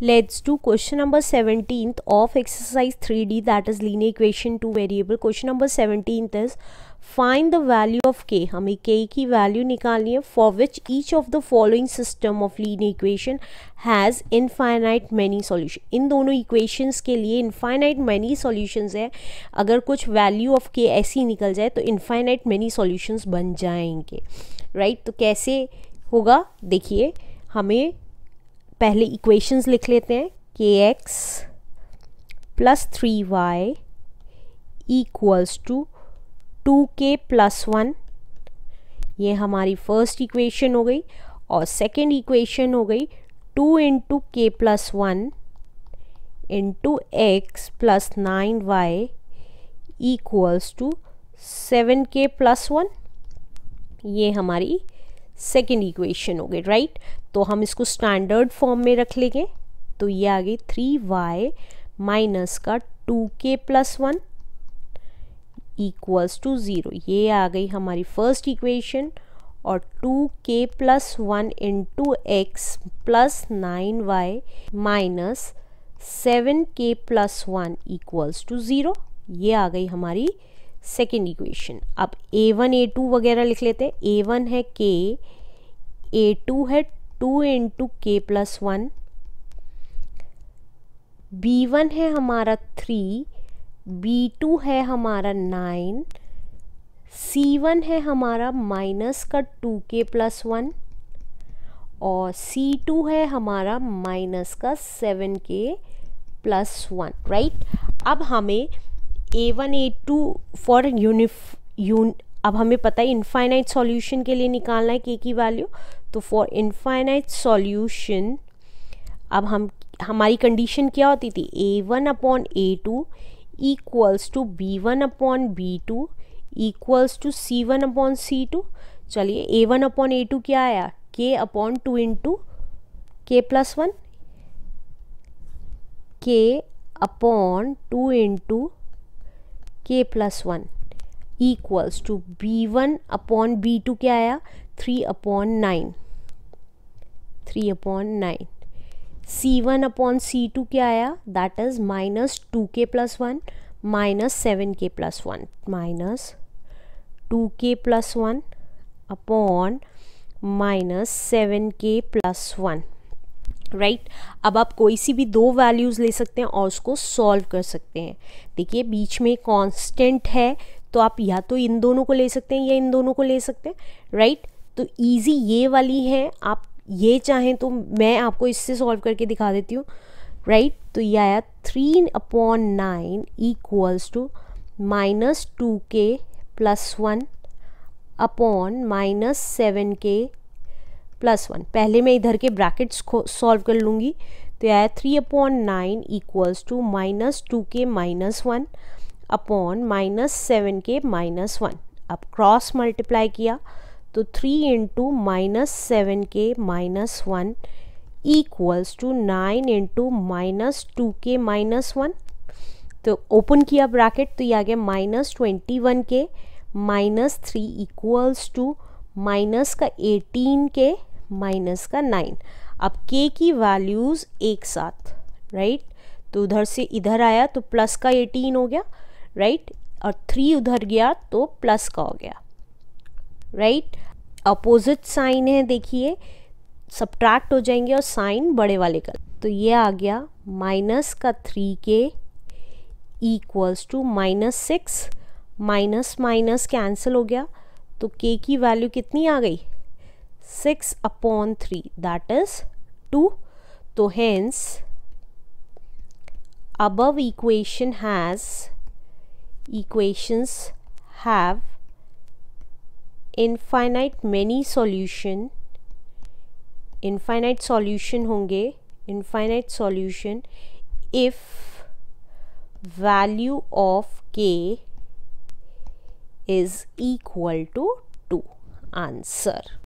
let's do question number 17th of exercise 3d that is linear equation 2 variable question number 17th is find the value of k हमें k की value निकालनी है for which each of the following system of linear equation has infinite many solution इन दोनों equations के लिए infinite many solutions है अगर कुछ value of k ऐसी निकल जाए तो infinite many solutions बन जाएंगे right तो कैसे होगा देखिए हमें पहले इक्वेशंस लिख लेते हैं K X plus three Y equals to two K plus one ये हमारी फर्स्ट इक्वेशन हो गई और सेकंड इक्वेशन हो गई two into K plus one into X plus nine Y equals to seven K plus one ये हमारी second equation हो गई राइट तो हम इसको स्टैंडर्ड फॉर्म में रख लेंगे तो ये आ गई थ्री वाई माइनस का two K plus one equals to zero ये आ गई हमारी फर्स्ट इक्वेशन और two K plus one into X plus nine Y minus seven K plus one equals to zero ये आ गई हमारी सेकेंड इक्वेशन अब ए वन ए टू वगैरह लिख लेते हैं ए वन है के ए टू है two into K plus one B one है हमारा थ्री बी टू है हमारा नाइन सी वन है हमारा माइनस का टू के प्लस वन और सी टू है हमारा माइनस का seven K plus one right अब हमें A one A two for यूनिफ यून अब हमें पता है इनफाइनाइट सॉल्यूशन के लिए निकालना है के की वैल्यू तो फॉर इनफाइनाइट सॉल्यूशन अब हम हमारी कंडीशन क्या होती थी A one upon A two equals to B one upon B two equals to C one upon C two चलिए A one upon A two क्या आया K upon two in two K plus one K upon two into K plus one equals to B one upon B two क्या आया three upon nine three upon nine C one upon C two क्या आया that is minus two K plus one minus seven K plus one minus two K plus one upon minus seven K plus one right right? अब आप कोई सी भी दो values ले सकते हैं और उसको सॉल्व कर सकते हैं देखिए बीच में कांस्टेंट है तो आप या तो इन दोनों को ले सकते हैं या इन दोनों को ले सकते हैं राइट right? तो ईजी ये वाली है आप ये चाहें तो मैं आपको इससे सॉल्व करके दिखा देती हूँ राइट right? तो ये आया three upon nine equals to minus two K plus one upon minus seven K plus one पहले मैं इधर के ब्रैकेट्स को सॉल्व कर लूँगी तो आया three upon nine equals to minus two K minus one upon minus seven K minus one अब क्रॉस मल्टीप्लाई किया तो three into minus seven K minus one equals to nine into minus two K minus one तो open किया bracket तो ये आ गया minus twenty one K minus three equals to minus का एटीन के माइनस का नाइन अब K की वैल्यूज़ एक साथ राइट तो उधर से इधर आया तो प्लस का एटीन हो गया राइट और थ्री उधर गया तो प्लस का हो गया राइट अपोजिट साइन है देखिए सब्ट्रैक्ट हो जाएंगे और साइन बड़े वाले का तो ये आ गया माइनस का three K equals to minus six minus minus cancel हो गया तो के की वैल्यू कितनी आ गई six upon three that is two तो hence above equation has equations have infinite many solution infinite solution होंगे infinite solution if value of K is equal to 2 answer